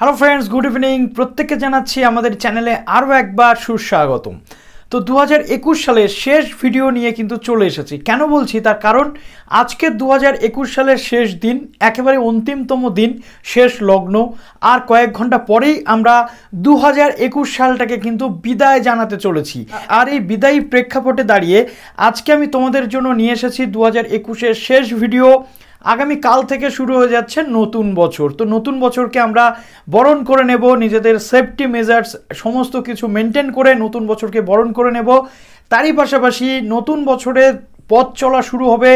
hello friends good evening প্রত্যেককে জানাচ্ছি আমাদের চ্যানেলে আরও একবার সুস্বাগতম তো দু হাজার একুশ সালের শেষ ভিডিও নিয়ে কিন্তু চলে এসেছি কেন বলছি তার কারণ আজকে দু হাজার একুশ সালের শেষ দিন একেবারে অন্তিমতম দিন শেষ লগ্ন আর কয়েক ঘন্টা পরেই আমরা দু হাজার একুশ সালটাকে কিন্তু বিদায় জানাতে চলেছি আর এই বিদায়ী প্রেক্ষাপটে দাঁড়িয়ে আজকে আমি তোমাদের জন্য নিয়ে এসেছি দু হাজার একুশের শেষ ভিডিও আগামী কাল থেকে শুরু হয়ে যাচ্ছে নতুন বছর তো নতুন বছরকে আমরা বরণ করে নেব নিজেদের সেফটি মেজার্স সমস্ত কিছু মেনটেন করে নতুন বছরকে বরণ করে নেব তারই পাশাপাশি নতুন বছরে পথ চলা শুরু হবে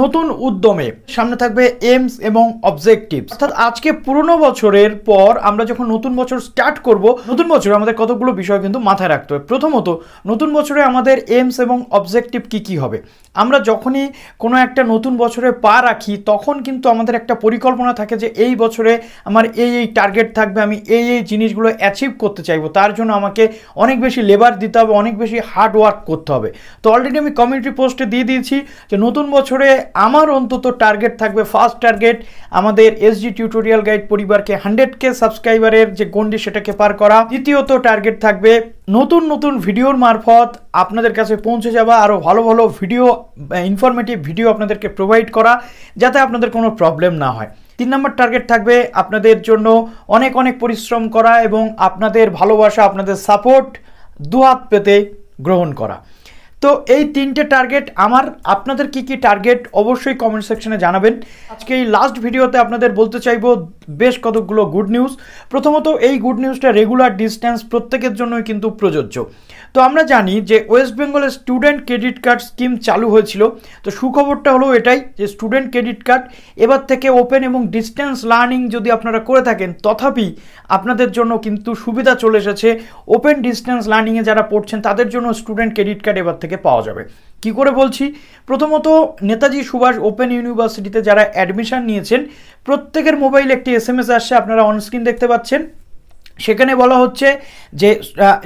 নতুন উদ্যমে সামনে থাকবে এমস এবং অবজেক্টিভ অর্থাৎ আজকে পুরনো বছরের পর আমরা যখন নতুন বছর স্টার্ট করব নতুন বছরে আমাদের কতগুলো বিষয় কিন্তু মাথায় রাখতে হবে প্রথমত নতুন বছরে আমাদের এমস এবং অবজেক্টিভ কি কি হবে আমরা যখনই কোনো একটা নতুন বছরে পা রাখি তখন কিন্তু আমাদের একটা পরিকল্পনা থাকে যে এই বছরে আমার এই এই টার্গেট থাকবে আমি এই এই জিনিসগুলো অ্যাচিভ করতে চাইবো তার জন্য আমাকে অনেক বেশি লেবার দিতে হবে অনেক বেশি হার্ড ওয়ার্ক করতে হবে তো অলরেডি আমি কমিউনিটি পোস্টে দিয়ে দিই দিয়েছি যে নতুন বছরে আমার অন্তত টার্গেট থাকবে ফার্স্ট টার্গেট আমাদের এসজি টিউটোরিয়াল গাইড পরিবারকে হান্ড্রেড কে সাবস্ক্রাইবারের যে গন্ডি সেটাকে পার করা দ্বিতীয়ত টার্গেট থাকবে নতুন নতুন ভিডিওর মারফত আপনাদের কাছে পৌঁছে যাওয়া আরও ভালো ভালো ভিডিও ইনফরমেটিভ ভিডিও আপনাদেরকে প্রোভাইড করা যাতে আপনাদের কোনো প্রবলেম না হয় তিন নম্বর টার্গেট থাকবে আপনাদের জন্য অনেক অনেক পরিশ্রম করা এবং আপনাদের ভালোবাসা আপনাদের সাপোর্ট দুহাত পেতে গ্রহণ করা তো এই তিনটে টার্গেট আমার আপনাদের কি কি টার্গেট অবশ্যই কমেন্ট সেকশনে জানাবেন আজকে এই লাস্ট ভিডিওতে আপনাদের বলতে চাইবো বেশ কতগুলো গুড নিউজ প্রথমত এই গুড নিউজটা রেগুলার ডিস্ট্যান্স প্রত্যেকের জন্যই কিন্তু প্রযোজ্য তো আমরা জানি যে ওয়েস্ট বেঙ্গলের স্টুডেন্ট ক্রেডিট কার্ড স্কিম চালু হয়েছিল তো সুখবরটা হলো এটাই যে স্টুডেন্ট ক্রেডিট কার্ড এবার থেকে ওপেন এবং ডিস্ট্যান্স লার্নিং যদি আপনারা করে থাকেন তথাপি আপনাদের জন্য কিন্তু সুবিধা চলে এসেছে ওপেন ডিস্ট্যান্স লার্নিংয়ে যারা পড়ছেন তাদের জন্য স্টুডেন্ট ক্রেডিট কার্ড এবার থেকে পাওয়া যাবে কি করে বলছি প্রথমত নেতাজি সুভাষ ওপেন ইউনিভার্সিটিতে যারা অ্যাডমিশন নিয়েছেন প্রত্যেকের মোবাইলে একটি এস এম এস আসছে আপনারা অনস্ক্রিন দেখতে পাচ্ছেন সেখানে বলা হচ্ছে যে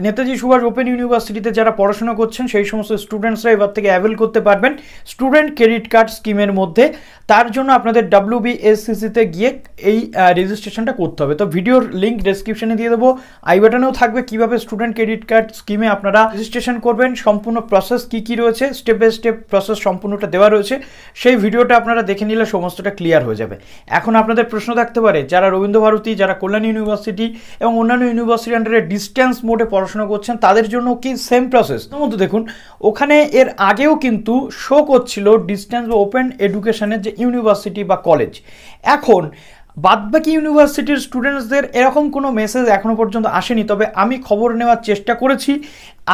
নেতাজি সুভাষ ওপেন ইউনিভার্সিটিতে যারা পড়াশোনা করছেন সেই সমস্ত স্টুডেন্টসরা এবার থেকে অ্যাভেল করতে পারবেন স্টুডেন্ট ক্রেডিট কার্ড স্কিমের মধ্যে তার জন্য আপনাদের ডাব্লিউ বিএসসিসিতে গিয়ে এই রেজিস্ট্রেশনটা করতে হবে তো ভিডিওর লিঙ্ক ডেসক্রিপশনে দিয়ে দেবো আই বাটনেও থাকবে কীভাবে স্টুডেন্ট ক্রেডিট কার্ড স্কিমে আপনারা রেজিস্ট্রেশন করবেন সম্পূর্ণ প্রসেস কী কী রয়েছে স্টেপ বাই স্টেপ প্রসেস সম্পূর্ণটা দেওয়া রয়েছে সেই ভিডিওটা আপনারা দেখে নিলে সমস্তটা ক্লিয়ার হয়ে যাবে এখন আপনাদের প্রশ্ন থাকতে পারে যারা রবীন্দ্র ভারতী যারা কল্যাণ ইউনিভার্সিটি এবং অন্যান্য ইউনিভার্সিটি আন্ডারে ডিস্ট্যান্স মোডে পড়াশোনা করছেন তাদের জন্য কি সেম প্রসেস মধ্যে দেখুন ওখানে এর আগেও কিন্তু শো করছিল ডিস্ট্যান্স বা ওপেন এডুকেশনের যে ইউনিভার্সিটি বা কলেজ এখন বাদবাকি ইউনিভার্সিটির স্টুডেন্টসদের এরকম কোনো মেসেজ এখনও পর্যন্ত আসেনি তবে আমি খবর নেওয়ার চেষ্টা করেছি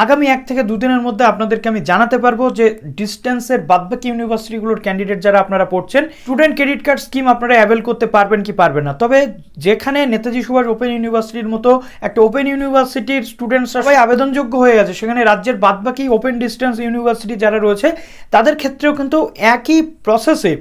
আগামী এক থেকে দুদিনের মধ্যে আপনাদেরকে আমি জানাতে পারবো যে ডিস্টেন্সের বাদবাকি ইউনিভার্সিটিগুলোর ক্যান্ডিডেট যারা আপনারা পড়ছেন স্টুডেন্ট ক্রেডিট কার্ড স্কিম আপনারা অ্যাভেল করতে পারবেন কি পারবেন না তবে যেখানে নেতাজি সুভাষ ওপেন ইউনিভার্সিটির মতো একটা ওপেন ইউনিভার্সিটির স্টুডেন্টসরা সবাই আবেদনযোগ্য হয়ে গেছে সেখানে রাজ্যের বাদবাকি ওপেন ডিস্টেন্স ইউনিভার্সিটি যারা রয়েছে তাদের ক্ষেত্রেও কিন্তু একই প্রসেসে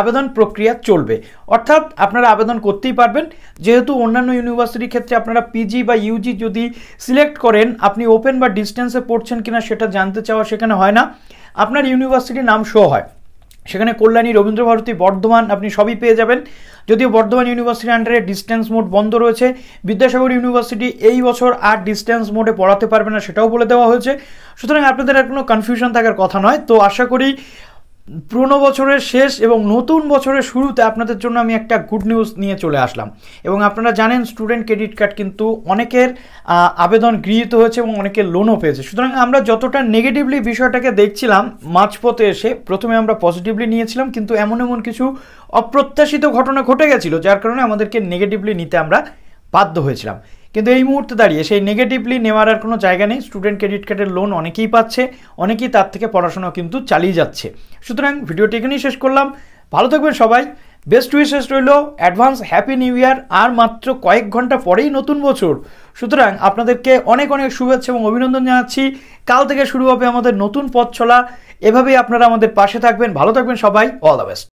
আবেদন প্রক্রিয়া চলবে অর্থাৎ আপনারা আবেদন করতেই পারবেন যেহেতু অন্যান্য ইউনিভার্সিটির ক্ষেত্রে আপনারা পিজি বা ইউজি যদি সিলেক্ট করেন আপনি ওপেন বা ডিস্টেন্সে পড়ছেন কিনা সেটা জানতে চাওয়া সেখানে হয় না আপনার ইউনিভার্সিটির নাম শো হয় সেখানে কল্যাণী রবীন্দ্রভারতী বর্ধমান আপনি সবই পেয়ে যাবেন যদিও বর্ধমান ইউনিভার্সিটির আন্ডারে ডিস্টেন্স মোড বন্ধ রয়েছে বিদ্যাসাগর ইউনিভার্সিটি এই বছর আর ডিস্টেন্স মোডে পড়াতে পারবে না সেটাও বলে দেওয়া হয়েছে সুতরাং আপনাদের আর কোনো কনফিউশন থাকার কথা নয় তো আশা করি পুরনো বছরের শেষ এবং নতুন বছরের শুরুতে আপনাদের জন্য আমি একটা গুড নিউজ নিয়ে চলে আসলাম এবং আপনারা জানেন স্টুডেন্ট ক্রেডিট কার্ড কিন্তু অনেকের আবেদন গৃহীত হয়েছে এবং অনেকের লোনও পেয়েছে সুতরাং আমরা যতটা নেগেটিভলি বিষয়টাকে দেখছিলাম মাঝপথে এসে প্রথমে আমরা পজিটিভলি নিয়েছিলাম কিন্তু এমন এমন কিছু অপ্রত্যাশিত ঘটনা ঘটে গেছিলো যার কারণে আমাদেরকে নেগেটিভলি নিতে আমরা বাধ্য হয়েছিলাম কিন্তু এই মুহূর্তে দাঁড়িয়ে সেই নেগেটিভলি নেওয়ার আর কোনো জায়গা নেই স্টুডেন্ট ক্রেডিট কার্ডের লোন অনেকেই পাচ্ছে অনেকেই তার থেকে পড়াশোনা কিন্তু চালিয়ে যাচ্ছে সুতরাং ভিডিওটি এখানেই শেষ করলাম ভালো থাকবেন সবাই বেস্ট উইশেস রইল অ্যাডভান্স হ্যাপি নিউ ইয়ার আর মাত্র কয়েক ঘন্টা পরেই নতুন বছর সুতরাং আপনাদেরকে অনেক অনেক শুভেচ্ছা এবং অভিনন্দন জানাচ্ছি কাল থেকে শুরু হবে আমাদের নতুন পথ চলা এভাবেই আপনারা আমাদের পাশে থাকবেন ভালো থাকবেন সবাই অল দ্য বেস্ট